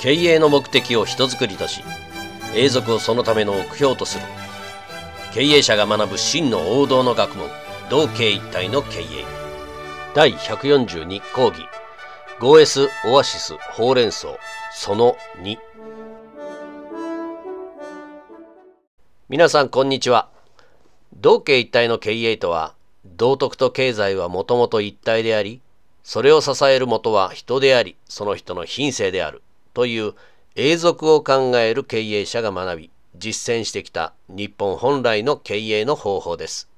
経営の目的を人づくりとし永続をそのための目標とする経営者が学ぶ真の王道の学問同系一体の経営第142講義 5S オアシスほうれん草その2皆さんこんにちは同系一体の経営とは道徳と経済はもともと一体でありそれを支える元は人でありその人の品性であるという永続を考える経営者が学び実践してきた日本本来の経営の方法です。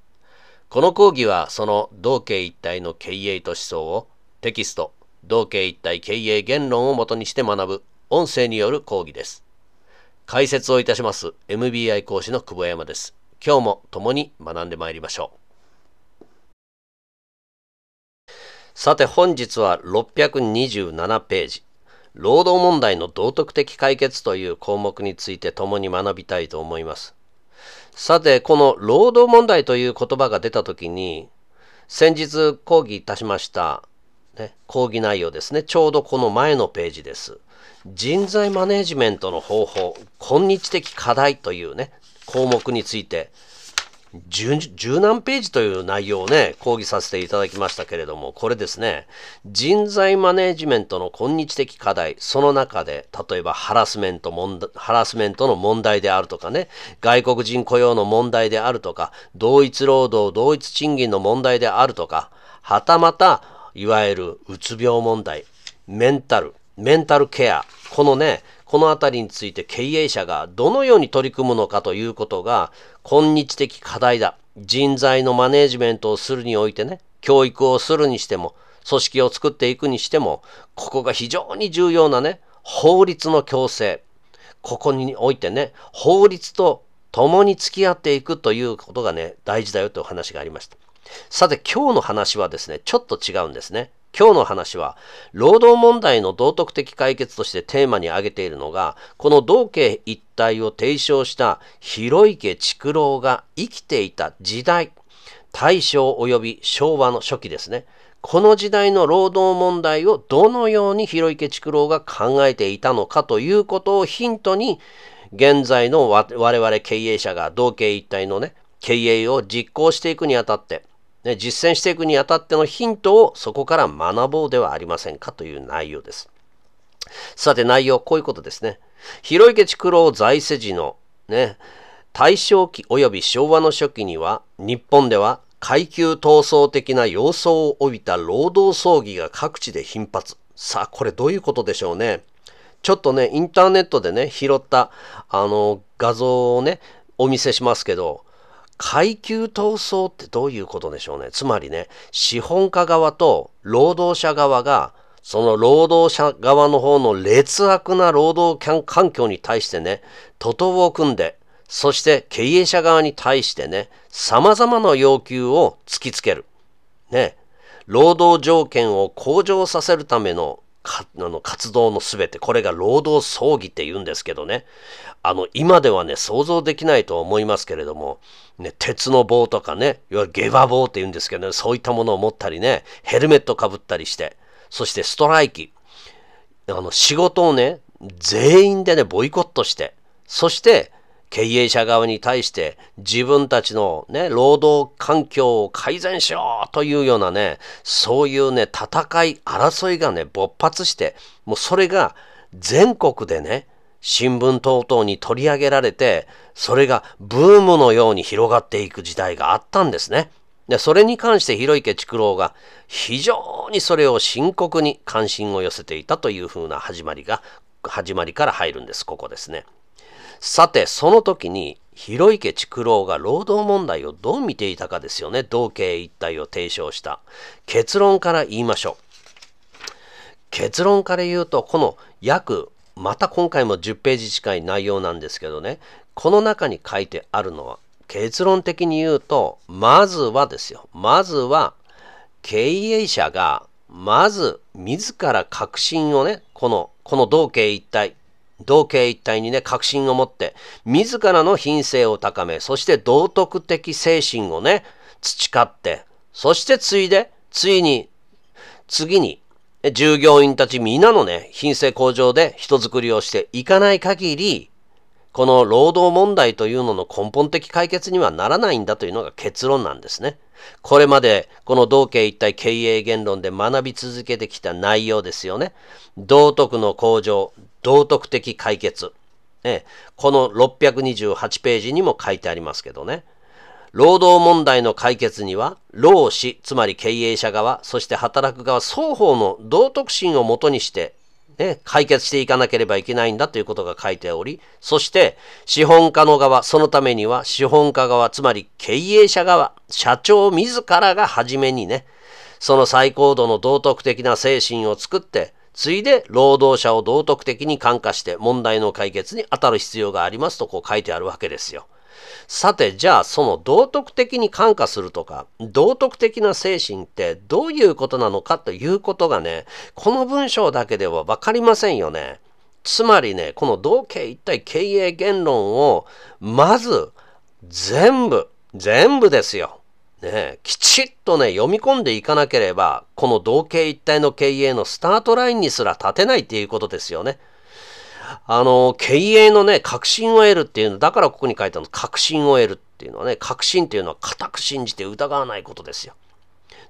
この講義はその同系一体の経営と思想をテキスト同系一体経営言論をもとにして学ぶ音声による講義です。解説をいたします MBI 講師の久保山です。今日も共に学んでまいりましょう。さて本日は627ページ。労働問題の道徳的解決という項目について共に学びたいと思います。さて、この労働問題という言葉が出たときに、先日講義いたしました、ね、講義内容ですね。ちょうどこの前のページです。人材マネジメントの方法、今日的課題というね、項目について十何ページという内容をね、講義させていただきましたけれども、これですね、人材マネジメントの今日的課題、その中で、例えばハラスメント問題、ハラスメントの問題であるとかね、外国人雇用の問題であるとか、同一労働、同一賃金の問題であるとか、はたまた、いわゆるうつ病問題、メンタル、メンタルケア、このね、この辺りについて経営者がどのように取り組むのかということが、今日的課題だ。人材のマネジメントをするにおいてね、教育をするにしても、組織を作っていくにしても、ここが非常に重要なね、法律の強制。ここにおいてね、法律と共に付き合っていくということがね、大事だよというお話がありました。さて、今日の話はですね、ちょっと違うんですね。今日の話は、労働問題の道徳的解決としてテーマに挙げているのが、この道家一体を提唱した広池竹郎が生きていた時代、大正及び昭和の初期ですね。この時代の労働問題をどのように広池竹郎が考えていたのかということをヒントに、現在の我々経営者が同系一体のね、経営を実行していくにあたって、ね、実践していくにあたってのヒントをそこから学ぼうではありませんかという内容です。さて内容、こういうことですね。広池竹郎在世時の、ね、大正期及び昭和の初期には、日本では階級闘争的な様相を帯びた労働争議が各地で頻発。さあ、これどういうことでしょうね。ちょっとね、インターネットでね、拾った、あの、画像をね、お見せしますけど、階級闘争ってどういうことでしょうね。つまりね、資本家側と労働者側が、その労働者側の方の劣悪な労働環境に対してね、徒党を組んで、そして経営者側に対してね、様々な要求を突きつける。ね、労働条件を向上させるためのかあの活動のすべて、これが労働葬儀って言うんですけどね、あの、今ではね、想像できないと思いますけれども、ね、鉄の棒とかね、いわゆる下馬棒って言うんですけどね、そういったものを持ったりね、ヘルメットかぶったりして、そしてストライキ、あの、仕事をね、全員でね、ボイコットして、そして、経営者側に対して自分たちのね、労働環境を改善しようというようなね、そういうね、戦い、争いがね、勃発して、もうそれが全国でね、新聞等々に取り上げられて、それがブームのように広がっていく時代があったんですね。でそれに関して広池竹郎が非常にそれを深刻に関心を寄せていたというふうな始まりが、始まりから入るんです、ここですね。さて、その時に、広池築郎が労働問題をどう見ていたかですよね。同系一体を提唱した。結論から言いましょう。結論から言うと、この約、また今回も10ページ近い内容なんですけどね、この中に書いてあるのは、結論的に言うと、まずはですよ。まずは、経営者が、まず自ら確信をね、この、この同型一体同系一体にね、確信を持って、自らの品性を高め、そして道徳的精神をね、培って、そしてついで、ついに、次に、従業員たち皆のね、品性向上で人づくりをしていかない限り、この労働問題というのの根本的解決にはならないんだというのが結論なんですね。これまでこの道家一体経営言論で学び続けてきた内容ですよね。道徳の向上、道徳的解決。ね、この628ページにも書いてありますけどね。労働問題の解決には、労使、つまり経営者側、そして働く側、双方の道徳心をもとにして、ね、解決していかなければいけないんだということが書いており、そして、資本家の側、そのためには、資本家側、つまり経営者側、社長自らが初めにね、その最高度の道徳的な精神を作って、ついで労働者を道徳的に感化して問題の解決に当たる必要がありますとこう書いてあるわけですよ。さてじゃあその道徳的に感化するとか道徳的な精神ってどういうことなのかということがねこの文章だけでは分かりませんよね。つまりねこの同系一体経営言論をまず全部全部ですよね、きちっとね、読み込んでいかなければ、この同型一体の経営のスタートラインにすら立てないっていうことですよね。あの、経営のね、確信を得るっていうの、だからここに書いたの、確信を得るっていうのはね、確信っていうのは固く信じて疑わないことですよ。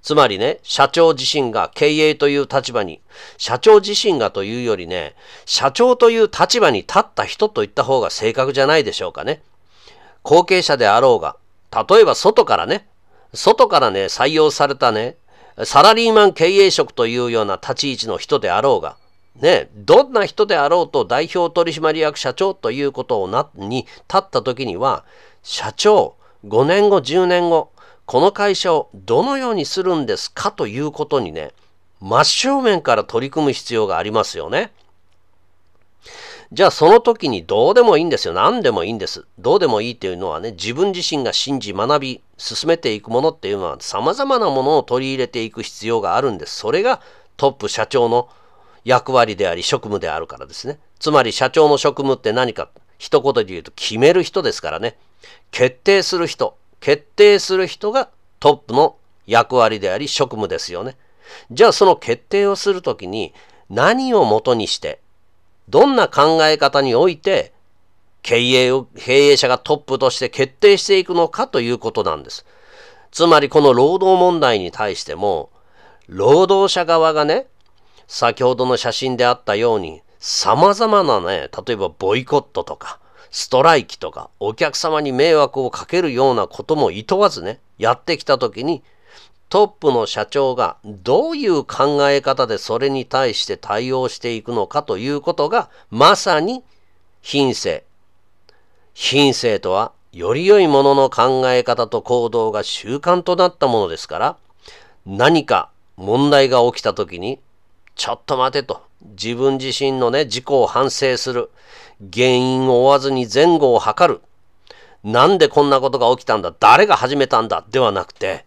つまりね、社長自身が経営という立場に、社長自身がというよりね、社長という立場に立った人といった方が正確じゃないでしょうかね。後継者であろうが、例えば外からね、外からね、採用されたね、サラリーマン経営職というような立ち位置の人であろうが、ね、どんな人であろうと代表取締役社長ということをな、に立った時には、社長、5年後、10年後、この会社をどのようにするんですかということにね、真正面から取り組む必要がありますよね。じゃあその時にどうでもいいんですよ。何でもいいんです。どうでもいいというのはね、自分自身が信じ学び、進めていくものっていうのは様々なものを取り入れていく必要があるんです。それがトップ社長の役割であり職務であるからですね。つまり社長の職務って何か一言で言うと決める人ですからね。決定する人、決定する人がトップの役割であり職務ですよね。じゃあその決定をするときに何を元にして、どんな考え方において経営を、経営者がトップとして決定していくのかということなんです。つまりこの労働問題に対しても、労働者側がね、先ほどの写真であったように、様々なね、例えばボイコットとか、ストライキとか、お客様に迷惑をかけるようなことも意図わずね、やってきたときに、トップの社長がどういう考え方でそれに対して対応していくのかということが、まさに、品性、品性とはより良いものの考え方と行動が習慣となったものですから何か問題が起きた時にちょっと待てと自分自身のね事故を反省する原因を追わずに前後を図るなんでこんなことが起きたんだ誰が始めたんだではなくて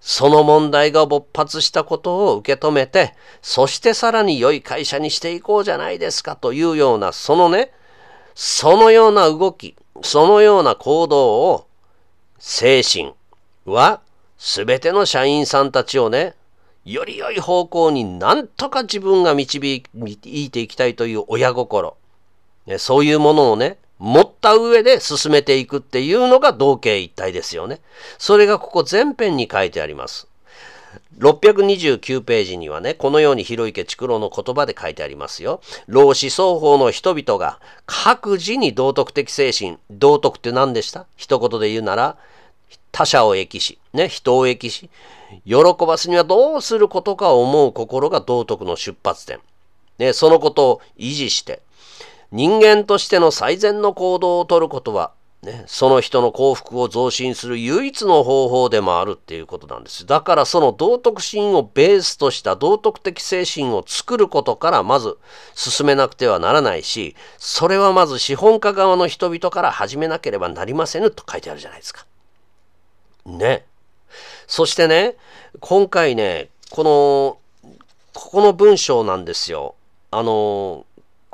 その問題が勃発したことを受け止めて、そしてさらに良い会社にしていこうじゃないですかというような、そのね、そのような動き、そのような行動を、精神は全ての社員さんたちをね、より良い方向になんとか自分が導いていきたいという親心、ね、そういうものをね、持った上で進めていくっていうのが同型一体ですよね。それがここ全編に書いてあります。629ページにはね、このように広池竹郎の言葉で書いてありますよ。老子双方の人々が各自に道徳的精神、道徳って何でした一言で言うなら、他者を益し、ね、人を益し、喜ばすにはどうすることか思う心が道徳の出発点。ね、そのことを維持して、人間としての最善の行動をとることはね、その人の幸福を増進する唯一の方法でもあるっていうことなんです。だからその道徳心をベースとした道徳的精神を作ることからまず進めなくてはならないし、それはまず資本家側の人々から始めなければなりませぬと書いてあるじゃないですか。ね。そしてね、今回ね、この、ここの文章なんですよ。あの、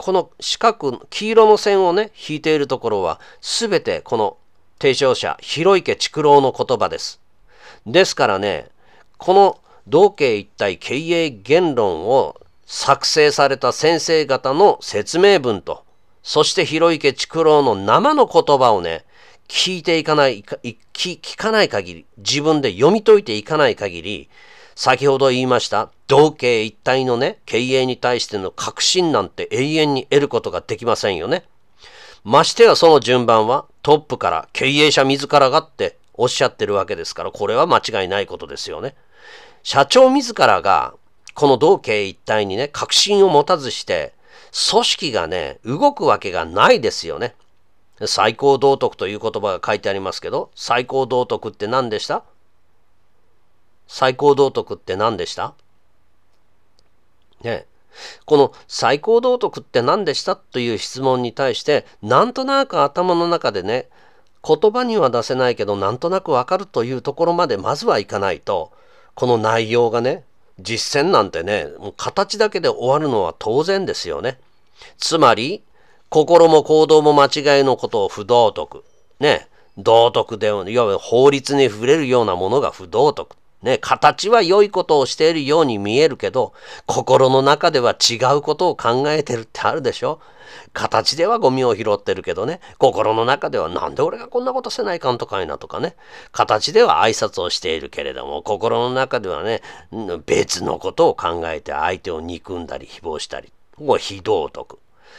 この四角、黄色の線をね、引いているところは、すべてこの提唱者、広池竹郎の言葉です。ですからね、この同慶一体経営言論を作成された先生方の説明文と、そして広池竹郎の生の言葉をね、聞いていかない、聞かない限り、自分で読み解いていかない限り、先ほど言いました、同系一体のね、経営に対しての確信なんて永遠に得ることができませんよね。ましてやその順番は、トップから経営者自らがっておっしゃってるわけですから、これは間違いないことですよね。社長自らが、この同型一体にね、確信を持たずして、組織がね、動くわけがないですよね。最高道徳という言葉が書いてありますけど、最高道徳って何でした最高道徳って何でしたねこの最高道徳って何でしたという質問に対してなんとなく頭の中でね言葉には出せないけどなんとなくわかるというところまでまずはいかないとこの内容がね実践なんてねもう形だけで終わるのは当然ですよね。つまり心も行動も間違いのことを不道徳ね道徳でいわゆる法律に触れるようなものが不道徳ね、形は良いことをしているように見えるけど、心の中では違うことを考えてるってあるでしょ形ではゴミを拾ってるけどね、心の中ではなんで俺がこんなことせないかんとかいなとかね、形では挨拶をしているけれども、心の中ではね、別のことを考えて相手を憎んだり、誹謗したり、こう非道徳。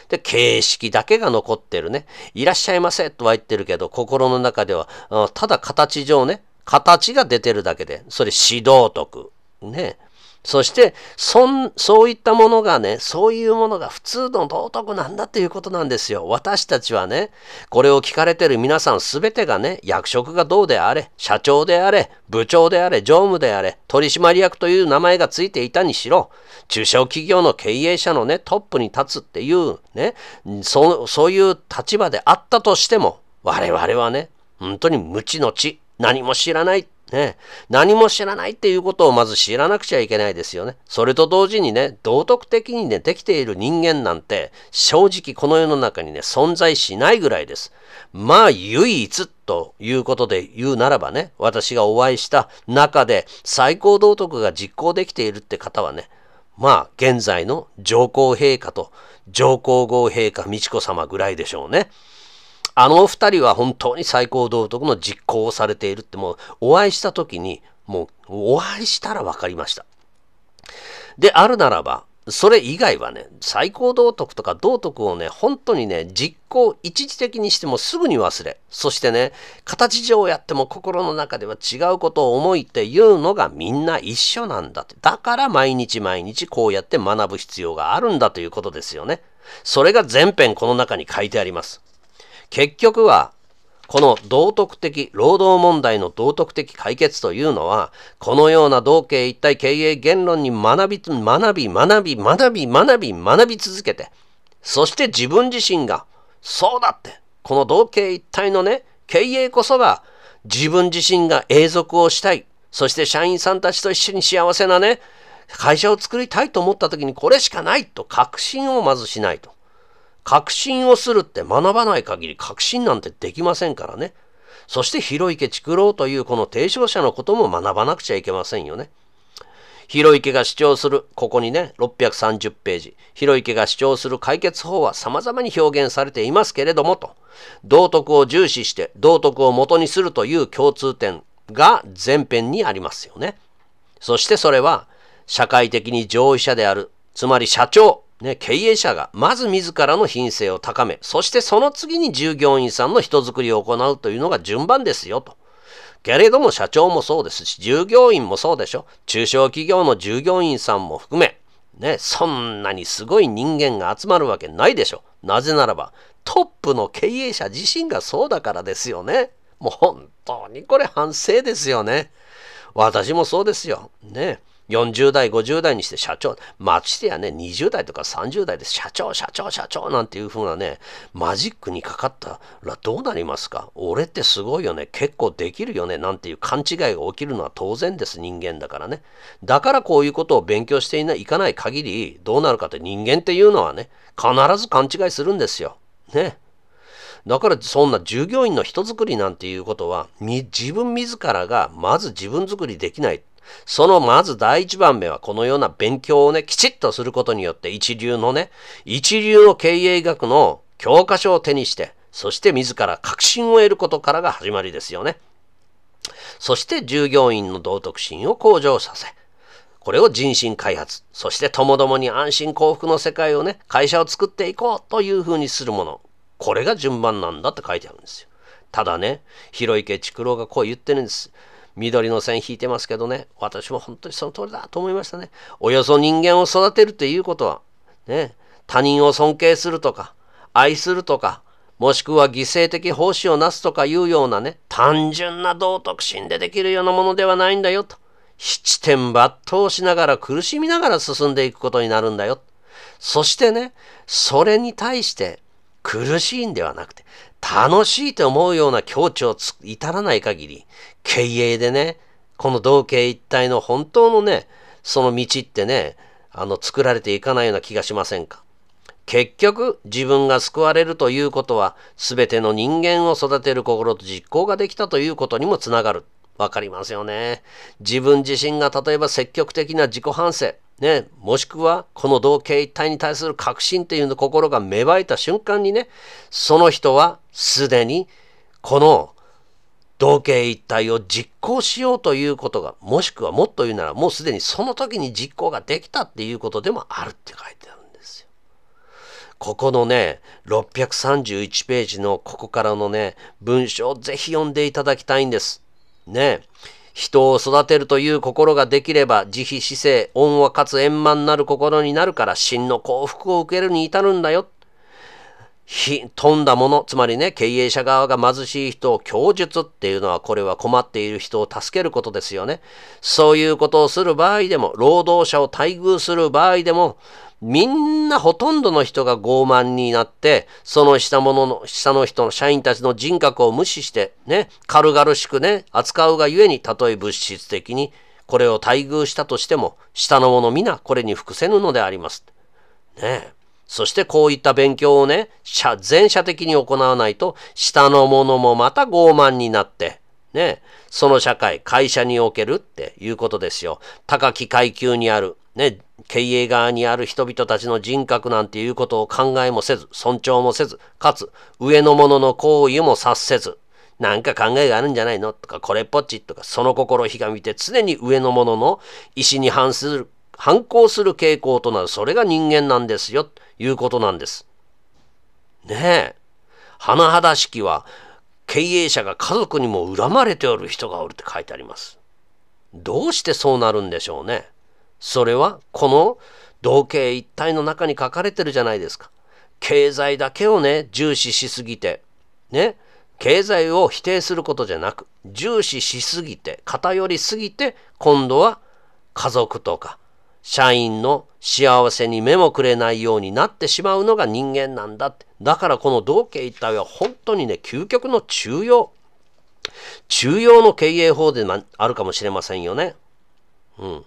で、形式だけが残ってるね。いらっしゃいませとは言ってるけど、心の中では、ただ形上ね、形が出てるだけで、それ指導徳。ね。そして、そん、そういったものがね、そういうものが普通の道徳なんだということなんですよ。私たちはね、これを聞かれてる皆さん全てがね、役職がどうであれ、社長であれ、部長であれ、常務であれ、取締役という名前がついていたにしろ、中小企業の経営者のね、トップに立つっていうね、そそういう立場であったとしても、我々はね、本当に無知の知何も知らない。ね、何も知らないっていうことをまず知らなくちゃいけないですよね。それと同時にね、道徳的にね、できている人間なんて、正直この世の中にね、存在しないぐらいです。まあ、唯一ということで言うならばね、私がお会いした中で最高道徳が実行できているって方はね、まあ、現在の上皇陛下と上皇后陛下美智子様ぐらいでしょうね。あのお二人は本当に最高道徳の実行をされているってもうお会いした時にもうお会いしたら分かりました。であるならばそれ以外はね最高道徳とか道徳をね本当にね実行一時的にしてもすぐに忘れそしてね形上やっても心の中では違うことを思いっていうのがみんな一緒なんだってだから毎日毎日こうやって学ぶ必要があるんだということですよねそれが全編この中に書いてあります結局は、この道徳的、労働問題の道徳的解決というのは、このような道経一体経営言論に学び、学び、学び、学び、学び、学び続けて、そして自分自身が、そうだって、この道経一体のね、経営こそが、自分自身が永続をしたい。そして社員さんたちと一緒に幸せなね、会社を作りたいと思った時にこれしかないと確信をまずしないと。確信をするって学ばない限り確信なんてできませんからね。そして広池竹郎というこの提唱者のことも学ばなくちゃいけませんよね。広池が主張する、ここにね、630ページ。広池が主張する解決法は様々に表現されていますけれども、と。道徳を重視して、道徳を元にするという共通点が前編にありますよね。そしてそれは、社会的に上位者である、つまり社長ね、経営者がまず自らの品性を高め、そしてその次に従業員さんの人づくりを行うというのが順番ですよと。けれども社長もそうですし、従業員もそうでしょ。中小企業の従業員さんも含め、ね、そんなにすごい人間が集まるわけないでしょ。なぜならば、トップの経営者自身がそうだからですよね。もう本当にこれ反省ですよね。私もそうですよ。ね。40代、50代にして社長、街でやね、20代とか30代で社長、社長、社長なんていう風なね、マジックにかかったらどうなりますか俺ってすごいよね、結構できるよね、なんていう勘違いが起きるのは当然です、人間だからね。だからこういうことを勉強していない、いかない限り、どうなるかって人間っていうのはね、必ず勘違いするんですよ。ね。だからそんな従業員の人づくりなんていうことは、自分自らがまず自分づくりできないそのまず第一番目はこのような勉強をね、きちっとすることによって一流のね、一流の経営学の教科書を手にして、そして自ら確信を得ることからが始まりですよね。そして従業員の道徳心を向上させ、これを人心開発、そして共々に安心幸福の世界をね、会社を作っていこうというふうにするもの。これが順番なんだって書いてあるんですよ。ただね、広池竹郎がこう言ってるんです。緑の線引いてますけどね、私も本当にその通りだと思いましたね。およそ人間を育てるということは、ね、他人を尊敬するとか、愛するとか、もしくは犠牲的奉仕をなすとかいうようなね、単純な道徳心でできるようなものではないんだよと。七点抜刀しながら苦しみながら進んでいくことになるんだよ。そしてね、それに対して苦しいんではなくて、楽しいと思うような境地を至らない限り、経営でね、この同系一体の本当のね、その道ってね、あの、作られていかないような気がしませんか。結局、自分が救われるということは、すべての人間を育てる心と実行ができたということにもつながる。わかりますよね。自分自身が例えば積極的な自己反省、ね、もしくはこの同型一体に対する確信というの心が芽生えた瞬間にね、その人はすでにこの同型一体を実行しようということが、もしくはもっと言うならもうすでにその時に実行ができたっていうことでもあるって書いてあるんですよ。ここのね、631ページのここからのね、文章をぜひ読んでいただきたいんです。ね。人を育てるという心ができれば、慈悲姿勢、恩和かつ円満なる心になるから、真の幸福を受けるに至るんだよ。ひ、富んだもの、つまりね、経営者側が貧しい人を供述っていうのは、これは困っている人を助けることですよね。そういうことをする場合でも、労働者を待遇する場合でも、みんなほとんどの人が傲慢になって、その下者の、下の人の社員たちの人格を無視して、ね、軽々しくね、扱うがゆえに、たとえ物質的に、これを待遇したとしても、下の者皆これに服せぬのであります。ねそしてこういった勉強をね、社全社的に行わないと、下の者もまた傲慢になって、ね、その社会、会社におけるっていうことですよ。高き階級にある、ね、経営側にある人々たちの人格なんていうことを考えもせず、尊重もせず、かつ上の者の行為も察せず、なんか考えがあるんじゃないのとか、これっぽっちとか、その心をひがみて常に上の者の意思に反する、反抗する傾向となる、それが人間なんですよ、ということなんです。ねえ。甚だしきは、経営者が家族にも恨まれておる人がおるって書いてあります。どうしてそうなるんでしょうね。それはこの同型一体の中に書かれてるじゃないですか。経済だけをね、重視しすぎて、ね、経済を否定することじゃなく、重視しすぎて、偏りすぎて、今度は家族とか、社員の幸せに目もくれないようになってしまうのが人間なんだって。だからこの同型一体は本当にね、究極の中央。中央の経営法であるかもしれませんよね。うん。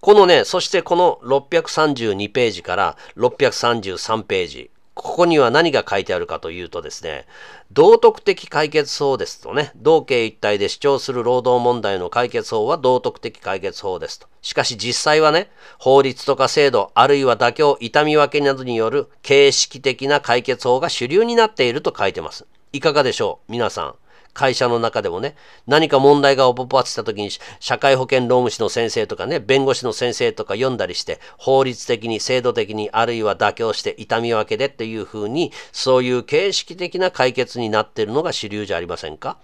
このね、そしてこの632ページから633ページ、ここには何が書いてあるかというとですね、道徳的解決法ですとね、道経一体で主張する労働問題の解決法は道徳的解決法ですと。しかし実際はね、法律とか制度、あるいは妥協、痛み分けなどによる形式的な解決法が主流になっていると書いてます。いかがでしょう皆さん。会社の中でもね、何か問題が勃発した時に、社会保険労務士の先生とかね、弁護士の先生とか読んだりして、法律的に、制度的に、あるいは妥協して、痛み分けでっていうふうに、そういう形式的な解決になってるのが主流じゃありませんか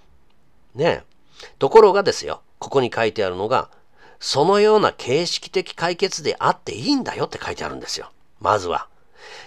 ねえ。ところがですよ、ここに書いてあるのが、そのような形式的解決であっていいんだよって書いてあるんですよ。まずは。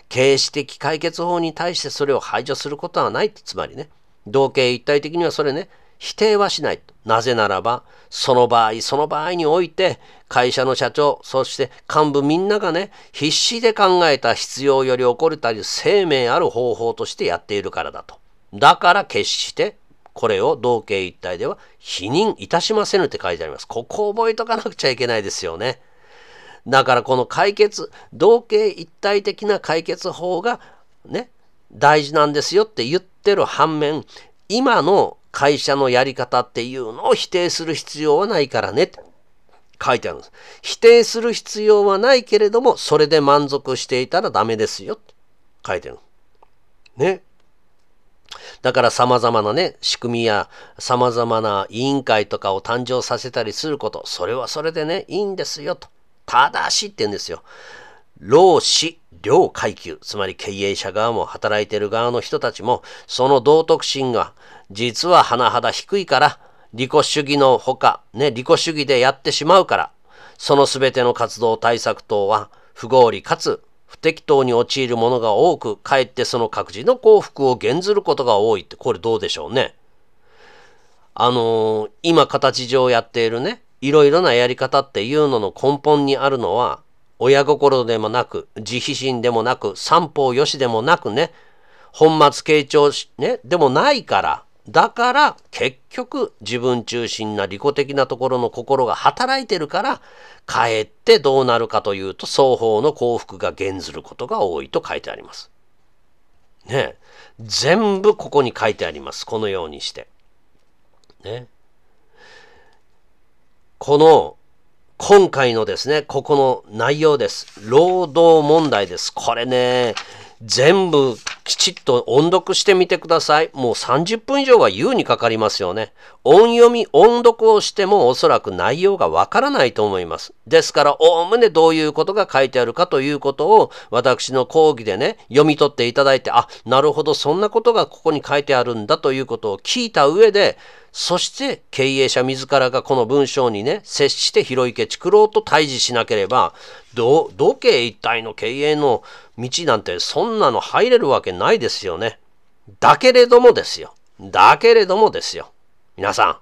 形式的解決法に対してそれを排除することはないって、つまりね。同型一体的にはそれね、否定はしない。なぜならば、その場合、その場合において、会社の社長、そして幹部みんながね、必死で考えた必要より起こるたり生命ある方法としてやっているからだと。だから決してこれを同型一体では否認いたしませぬって書いてあります。ここ覚えとかなくちゃいけないですよね。だからこの解決、同型一体的な解決法がね、大事なんですよって言ってってる反面、今の会社のやり方っていうのを否定する必要はないからねって書いてあるんです。否定する必要はないけれども、それで満足していたらダメですよって書いてる。ね。だから様々なね、仕組みや様々な委員会とかを誕生させたりすること、それはそれでね、いいんですよと。ただしって言うんですよ。労使両階級、つまり経営者側も働いてる側の人たちも、その道徳心が実は甚だ低いから、利己主義のほか、ね、利己主義でやってしまうから、その全ての活動対策等は不合理かつ不適当に陥るものが多く、かえってその各自の幸福を減ずることが多いって、これどうでしょうね。あのー、今形上やっているね、いろいろなやり方っていうのの根本にあるのは、親心でもなく、慈悲心でもなく、三方よしでもなくね、本末傾聴し、ね、でもないから、だから結局自分中心な利己的なところの心が働いてるから、かえってどうなるかというと、双方の幸福が減ずることが多いと書いてあります。ね全部ここに書いてあります。このようにして。ね。この今回のですね、ここの内容です。労働問題です。これね、全部きちっと音読してみてください。もう30分以上は言うにかかりますよね。音読み、音読をしてもおそらく内容がわからないと思います。ですから、おおむねどういうことが書いてあるかということを私の講義でね、読み取っていただいて、あ、なるほど、そんなことがここに書いてあるんだということを聞いた上で、そして経営者自らがこの文章にね、接して広池ろ郎と対峙しなければ、ど、土慶一体の経営の道なんてそんなの入れるわけないですよね。だけれどもですよ。だけれどもですよ。皆さん、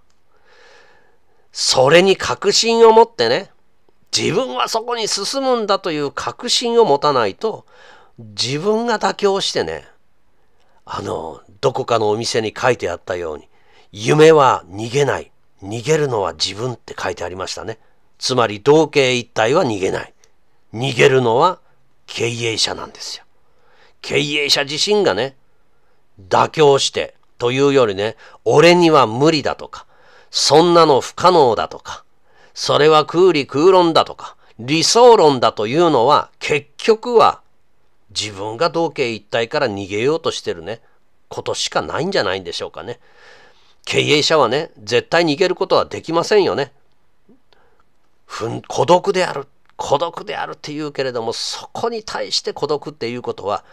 それに確信を持ってね、自分はそこに進むんだという確信を持たないと、自分が妥協してね、あの、どこかのお店に書いてあったように、夢は逃げない。逃げるのは自分って書いてありましたね。つまり同系一体は逃げない。逃げるのは経営者なんですよ。経営者自身がね、妥協してというよりね、俺には無理だとか、そんなの不可能だとか、それは空理空論だとか、理想論だというのは結局は自分が同系一体から逃げようとしてるね、ことしかないんじゃないんでしょうかね。経営者はね、絶対逃げることはできませんよね。ふん孤独である、孤独であるって言うけれども、そこに対して孤独っていうことは、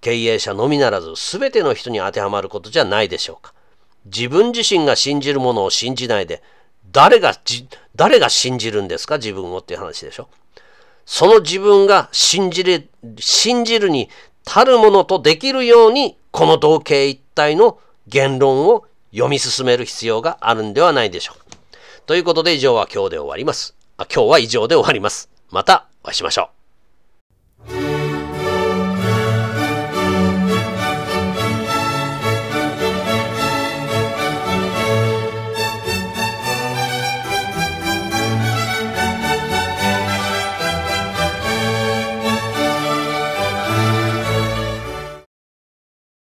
経営者のみならず全ての人に当てはまることじゃないでしょうか。自分自身が信じるものを信じないで、誰がじ、誰が信じるんですか自分をっていう話でしょ。その自分が信じれ、信じるに足るものとできるように、この同型一体の言論を読み進める必要があるんではないでしょう。ということで以上は今日で終わります。あ今日は以上で終わります。またお会いしましょう。